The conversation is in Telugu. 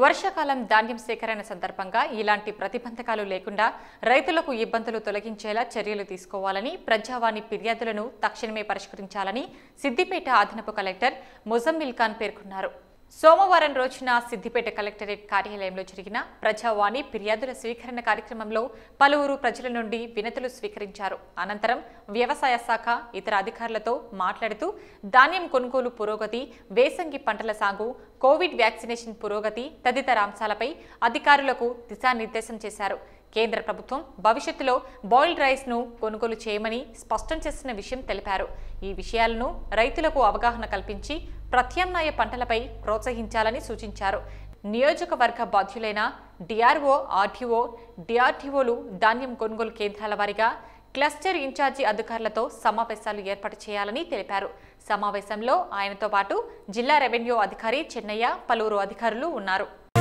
వర్షాకాలం ధాన్యం సేకరణ సందర్భంగా ఇలాంటి ప్రతిబంధకాలు లేకుండా రైతులకు ఇబ్బందులు తొలగించేలా చర్యలు తీసుకోవాలని ప్రజావాణి ఫిర్యాదులను తక్షణమే పరిష్కరించాలని సిద్దిపేట అదనపు కలెక్టర్ ముజమ్మిల్ ఖాన్ పేర్కొన్నారు సోమవారం రోజున సిద్దిపేట కలెక్టరేట్ కార్యాలయంలో జరిగిన ప్రజావాణి ఫిర్యాదుల స్వీకరణ కార్యక్రమంలో పలువురు ప్రజల నుండి వినతులు స్వీకరించారు అనంతరం వ్యవసాయ శాఖ ఇతర అధికారులతో మాట్లాడుతూ ధాన్యం కొనుగోలు పురోగతి వేసంగి పంటల సాగు కోవిడ్ వ్యాక్సినేషన్ పురోగతి తదితర అంశాలపై అధికారులకు దిశానిర్దేశం చేశారు కేంద్ర ప్రభుత్వం భవిష్యత్తులో బాయిల్డ్ రైస్ను కొనుగోలు చేయమని స్పష్టం చేసిన విషయం తెలిపారు ఈ విషయాలను రైతులకు అవగాహన కల్పించి ప్రత్యామ్నాయ పంటలపై ప్రోత్సహించాలని సూచించారు నియోజకవర్గ బాధ్యులైన డిఆర్ఓ ఆర్టీఓ డిఆర్టీఓలు ధాన్యం కొనుగోలు కేంద్రాల వారిగా క్లస్టర్ ఇన్ఛార్జి అధికారులతో సమావేశాలు ఏర్పాటు చేయాలని తెలిపారు సమావేశంలో ఆయనతో పాటు జిల్లా రెవెన్యూ అధికారి చెన్నయ్య పలువురు అధికారులు ఉన్నారు